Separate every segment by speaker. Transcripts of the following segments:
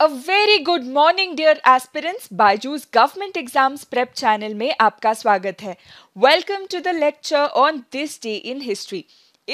Speaker 1: अ very good morning dear aspirants Byju's government exams prep channel में आपका स्वागत है welcome to the lecture on this day in history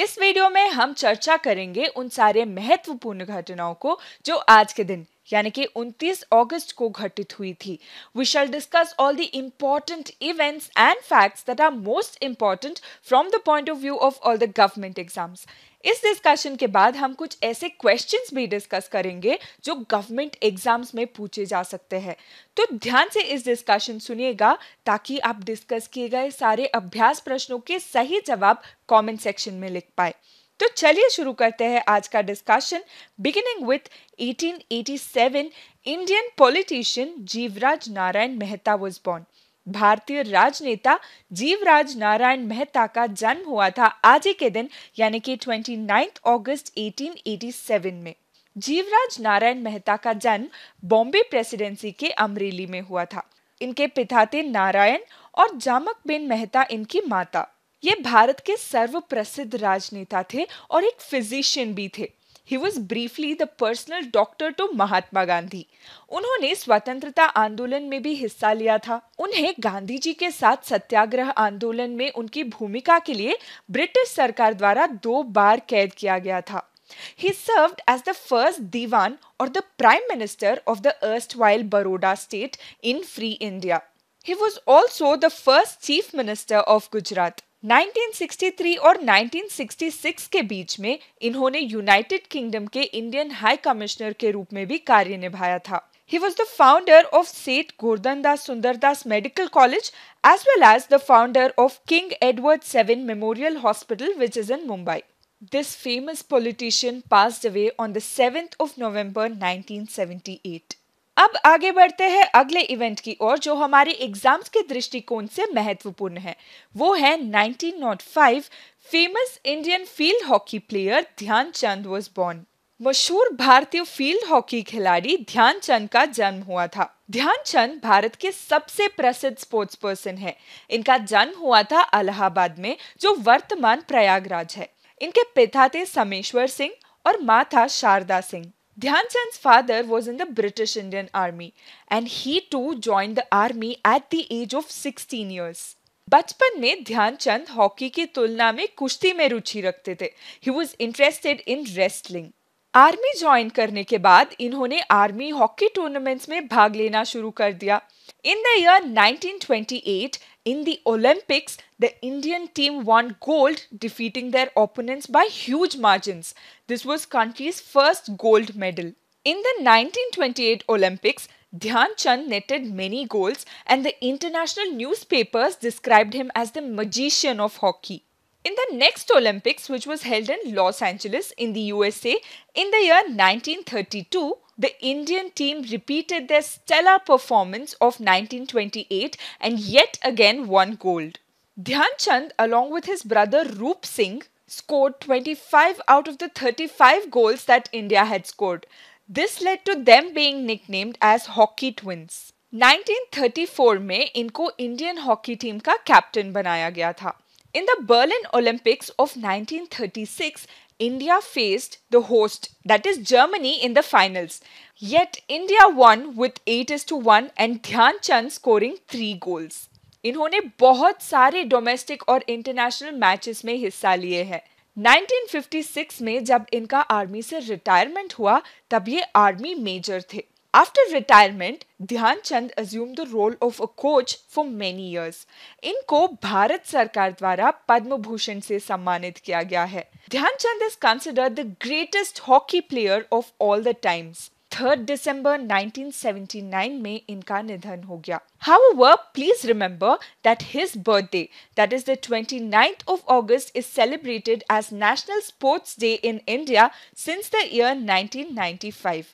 Speaker 1: इस video में हम चर्चा करेंगे उन सारे महत्वपूर्ण घटनाओं को जो आज के दिन यानी कि 29 अगस्त को घटित हुई थी we shall discuss all the important events and facts that are most important from the point of view of all the government exams इस डिस्कशन के बाद हम कुछ ऐसे क्वेश्चंस भी डिस्कस करेंगे जो गवर्नमेंट एग्जाम्स में पूछे जा सकते हैं तो ध्यान से इस डिस्कशन सुनिएगा ताकि आप डिस्कस किए गए सारे अभ्यास प्रश्नों के सही जवाब कमेंट सेक्शन में लिख पाए तो चलिए शुरू करते हैं आज का discussion beginning with 1887 Indian politician Jivraj Narayan Mehta was born भारतीय राजनेता जीवराज नारायण मेहता का जन्म हुआ था आज ही के दिन यानी कि 29 अगस्त 1887 में जीवराज नारायण मेहता का जन्म बॉम्बे प्रेसिडेंसी के अमरेली में हुआ था इनके पिता थे नारायण और जामक बेन मेहता इनकी माता ये भारत के सर्वप्रसिद्ध राजनेता थे और एक फिजिशियन भी थे he was briefly the personal doctor to Mahatma Gandhi उन्होंने स्वतंत्रता आंदोलन में भी हिस्सा लिया था उन्हें गांधी जी के साथ सत्याग्रह आंदोलन में उनकी भूमिका के लिए ब्रिटिश सरकार द्वारा दो बार कैद किया गया था He served as the first Diwan or the Prime Minister of the erstwhile Baroda state in Free India. He was also the first Chief Minister of Gujarat. 1963 और 1966 के बीच में इन्होंने यूनाइटेड किंगडम के इंडियन हाई कमिश्नर के रूप में भी कार्य निभाया था he was the founder of Seth Gordhan Das Sunderdas medical college as well as the founder of King Edward seven memorial hospital which is in Mumbai this famous politician pass away on the seventh of November nineteen seventy eight अब आगे बढ़ते हैं अगले event की ओर जो हमारे exams के दृष्टिकोण से महत्वपूर्ण है वो है 1905 famous Indian field hockey player Dhyan Chand was born मशहूर भारतीय फील्ड हॉकी खिलाड़ी ध्यानचंद का जन्म हुआ था ध्यानचंद भारत के सबसे प्रसिद्ध स्पोर्ट्स पर्सन है इनका जन्म हुआ था अलाहाबाद में जो वर्तमान प्रयागराज है इनके पिता थे समेश्वर सिंह और माता Sharda Singh Dhyan Chand's father was in the British Indian Army and he too joined the army at the age of 16 years. बचपन में ध्यानचंद हॉकी की तुलना में कुश्ती में रुचि रखते थे he was interested in wrestling army join करने के बाद इन्होंने आर्मी हॉकी टूर्नामेंट्स में भाग लेना शुरू कर दिया in the year 1928 In the Olympics, the Indian team won gold, defeating their opponents by huge margins. This was country's first gold medal. In the 1928 Olympics, Dhyan Chand netted many goals and the international newspapers described him as the magician of hockey. In the next Olympics, which was held in Los Angeles in the USA in the year 1932, the Indian team repeated their stellar performance of 1928 and yet again won gold. Dhyan Chand, along with his brother Roop Singh, scored 25 out of the 35 goals that India had scored. This led to them being nicknamed as Hockey Twins. 1934 में इनको Indian hockey team का captain बनाया गया था In the Berlin Olympics of 1936 India faced the host, that is Germany, in the finals. Yet India won with 8 is to 1 and Dhyan Chand scoring 3 goals. इन्होंने बहुत सारे domestic और international matches में हिस्सा लिए हैं 1956 में जब इनका आर्मी से रिटायरमेंट हुआ तब ये आर्मी मेजर थे After retirement, Dhyan Chand assumed the role of a coach for many years. Inko Bharat Sarkar Dwara Padma Bhushan se sammanit kiya gaya Chand is considered the greatest hockey player of all the times. 3rd December 1979 May इनका निधन However, please remember that his birthday, that is the 29th of August, is celebrated as National Sports Day in India since the year 1995.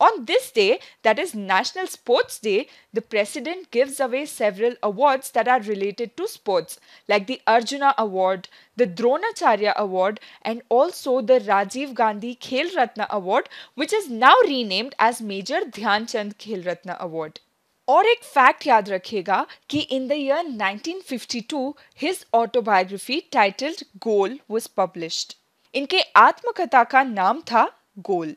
Speaker 1: On this day, that is National Sports Day, the President gives away several awards that are related to sports, like the Arjuna Award, the Dronacharya Award, and also the Rajiv Gandhi Khel Ratna Award, which is now renamed as Major Dhyan Chand Khel Ratna Award. और एक fact याद रखेगा कि in the year 1952 his autobiography titled "Goal" was published. इनके आत्मकथा का नाम "Goal."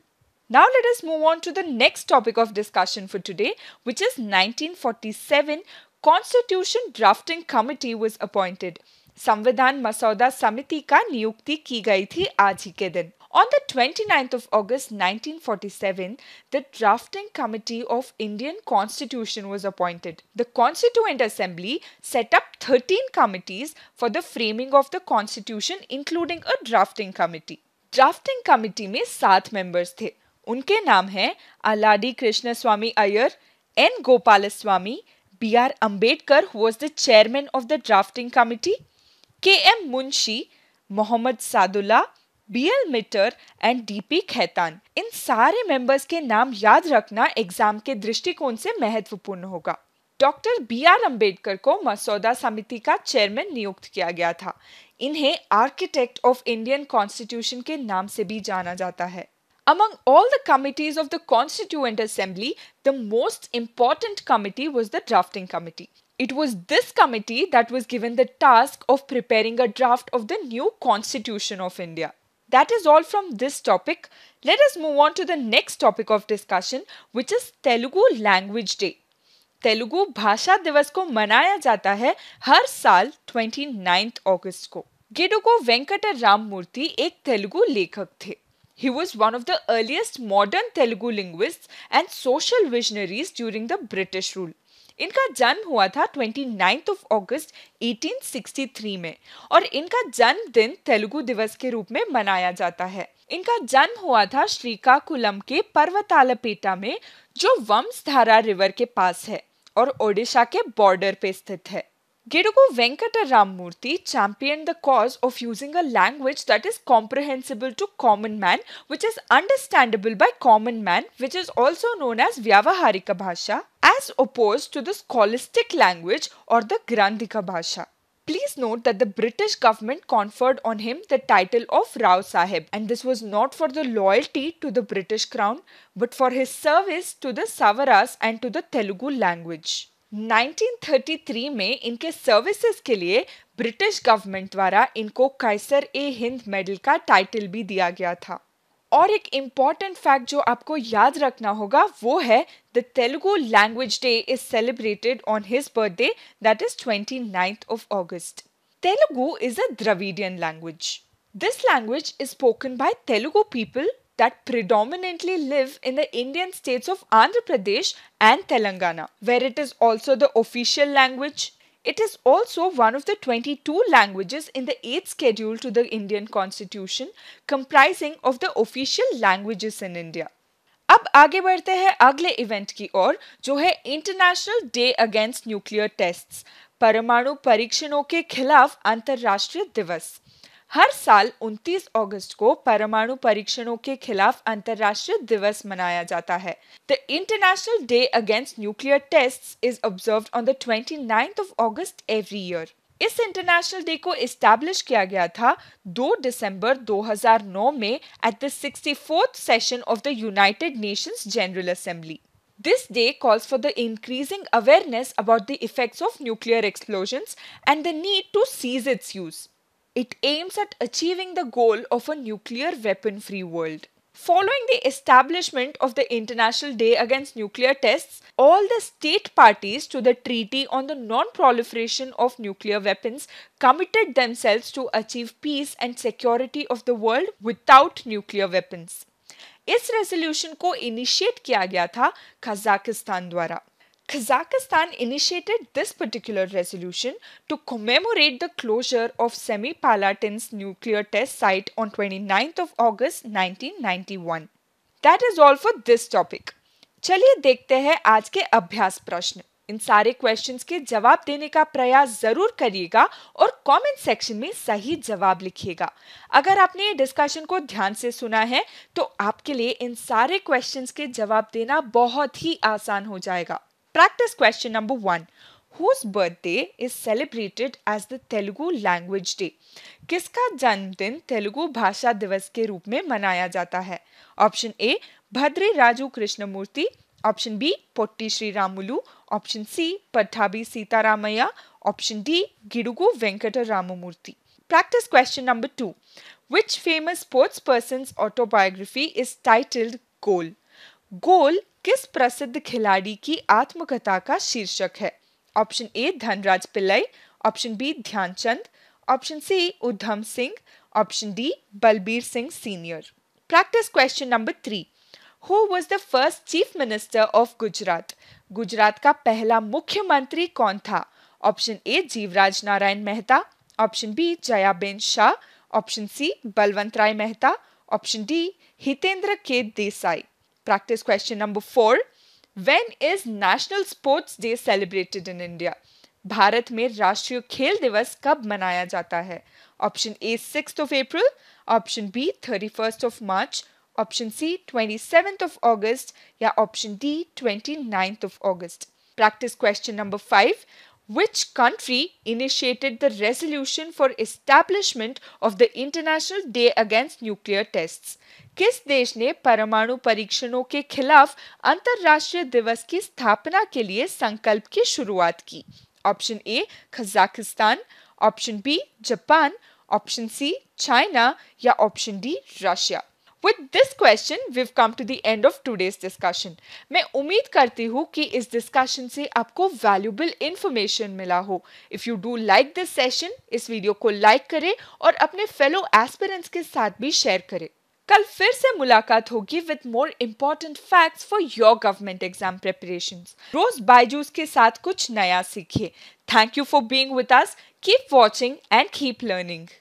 Speaker 1: Now let us move on to the next topic of discussion for today, which is 1947 Constitution Drafting Committee was appointed. संविधान मसौदा समिति का नियुक्ति की गई थी आज दिन On the 29th of August 1947, the Drafting Committee of Indian Constitution was appointed. The Constituent Assembly set up 13 committees for the framing of the Constitution including a drafting committee. Drafting committee में सात members थे उनके नाम हैं Alladi Krishna Swami Ayyar N Gopal Swami B R Ambedkar who was the chairman of the drafting committee K M Munshi Mohammad Saadulla B L Mitter and D P Khaitan इन सारे members के नाम याद रखना एग्जाम के दृष्टिकोण से महत्वपूर्ण होगा डॉक्टर बी आर अम्बेडकर को मसौदा समिति का चेयरमैन नियुक्त किया गया था इन्हें आर्किटेक्ट ऑफ इंडियन कॉन्स्टिट्यूशन के नाम से भी जाना जाता है Among all the committees of the Constituent Assembly, the most important committee was the drafting committee. It was this committee that was given the task of preparing a draft of the new Constitution of India. That is all from this topic. Let us move on to the next topic of discussion, which is Telugu Language Day. Telugu Bhasha Divas ko मनाया jata hai har saal 29 August ko. गिडुगो Venkat Ram Murthy ek Telugu lekhak the. He was one of the earliest modern Telugu linguists and social visionaries during the British rule. इनका जन्म हुआ था 29th of August 1863 में और इनका जन्म दिन तेलुगु दिवस के रूप में मनाया जाता है इनका जन्म हुआ था श्रीकाकुलम के पर्वतालपेटा में जो वंशधारा रिवर के पास है और ओडिशा के बॉर्डर पे स्थित है Gedugu Venkata Ramurthy championed the cause of using a language that is comprehensible to common man, which is understandable by common man, which is also known as Vyavaharika Bhasha, as opposed to the scholastic language or the Grandhika Bhasha. Please note that the British government conferred on him the title of Rao Sahib, and this was not for the loyalty to the British crown, but for his service to the Savaras and to the Telugu language. 1933 में इनके services के लिए British government द्वारा इनको Kaisar e Hind medal का title भी दिया गया था और एक इम्पॉर्टेंट फैक्ट जो आपको याद रखना होगा वो है the Telugu language day is celebrated on his birthday that is twenty of August Telugu is a Dravidian language this language is spoken by Telugu people that predominantly live in the Indian states of Andhra Pradesh and Telangana, where it is also the official language. It is also one of the 22 languages in the 8th schedule to the Indian Constitution, comprising of the official languages in India. अब आगे बढ़ते हैं अगले event की ओर जो है international day against nuclear tests परमाणु परीक्षणों के खिलाफ अंतर्राष्ट्रीय दिवस हर साल 29 अगस्त को परमाणु परीक्षणों के खिलाफ अंतर्राष्ट्रीय दिवस मनाया जाता है the international day against nuclear test is observe on the 29th of August every year इस इंटरनेशनल डे को इस्टेब्लिश किया गया था 2 दिसंबर 2009 में at the 64th session of the United Nations General Assembly This day calls for the increasing awareness about the effects of nuclear explosions and the need to cease its use. It aims at achieving the goal of a nuclear weapon free world. Following the establishment of the International Day Against Nuclear Tests, all the state parties to the Treaty on the Non Proliferation of Nuclear Weapons committed themselves to achieve peace and security of the world without nuclear weapons. इस resolution को initiate किया गया था Kazakhstan द्वारा Kazakhstan initiated this particular resolution to commemorate the closure of Semipalatinsk nuclear test site on 29th of August 1991. That is all for this topic. चलिए देखते हैं आज के अभ्यास प्रश्न इन सारे क्वेश्चंस के जवाब देने का प्रयास जरूर करिएगा और कमेंट सेक्शन में सही जवाब लिखिएगा अगर आपने ये डिस्कशन को ध्यान से सुना है तो आपके लिए इन सारे क्वेश्चंस के जवाब देना बहुत ही आसान हो जाएगा Practice question number one. Whose birthday is celebrated as the Telugu language day? किसका जन्मदिन तेलुगु भाषा दिवस के रूप में मनाया जाता है option A Bhadre Raju Krishnamurti option B Potti Sri Ramulu option C Pattabhi Sitaramayya option D Gidugu Venkata Ramamurthy Practice question number two. Which famous sports person's autobiography is titled Goal? Goal किस प्रसिद्ध खिलाड़ी की आत्मकथा का शीर्षक है option A Dhanraj Pillay option B Dhyan Chand option C Udham Singh option D Balbir Singh senior practice question number three who was the first chief minister of Gujarat Gujarat का पहला मुख्यमंत्री कौन था option A Jivraj Narayan Mehta option B Jayaben Shah option C Balwant Rai Mehta option D Hitendra K Desai Practice question number 4 When is National Sports Day celebrated in India? Bharat में राष्ट्रीय खेल दिवस कब मनाया जाता है option A six of April option B thirty first of March option C twenty seventh of August या option D twenty ninth of August practice question number five Which country initiated the resolution for establishment of the International Day Against Nuclear Tests? किस देश ने परमाणु परीक्षणों के खिलाफ अंतर्राष्ट्रीय दिवस की स्थापना के लिए संकल्प की शुरुआत की option A Kazakhstan option B Japan option C China या option D Russia with this question we've come to the end of today's discussion मैं उम्मीद करती हूँ कि इस डिस्कशन से आपको वैल्यूबल इंफॉर्मेशन मिला हो if you do like this session इस वीडियो को लाइक करें और अपने फेलो एस्पिरेंट्स के साथ भी शेयर करें कल फिर से मुलाकात होगी with more important facts for your government exam preparation रोज बायजूस के साथ कुछ नया सीखिए thank you for being with us keep watching and keep learning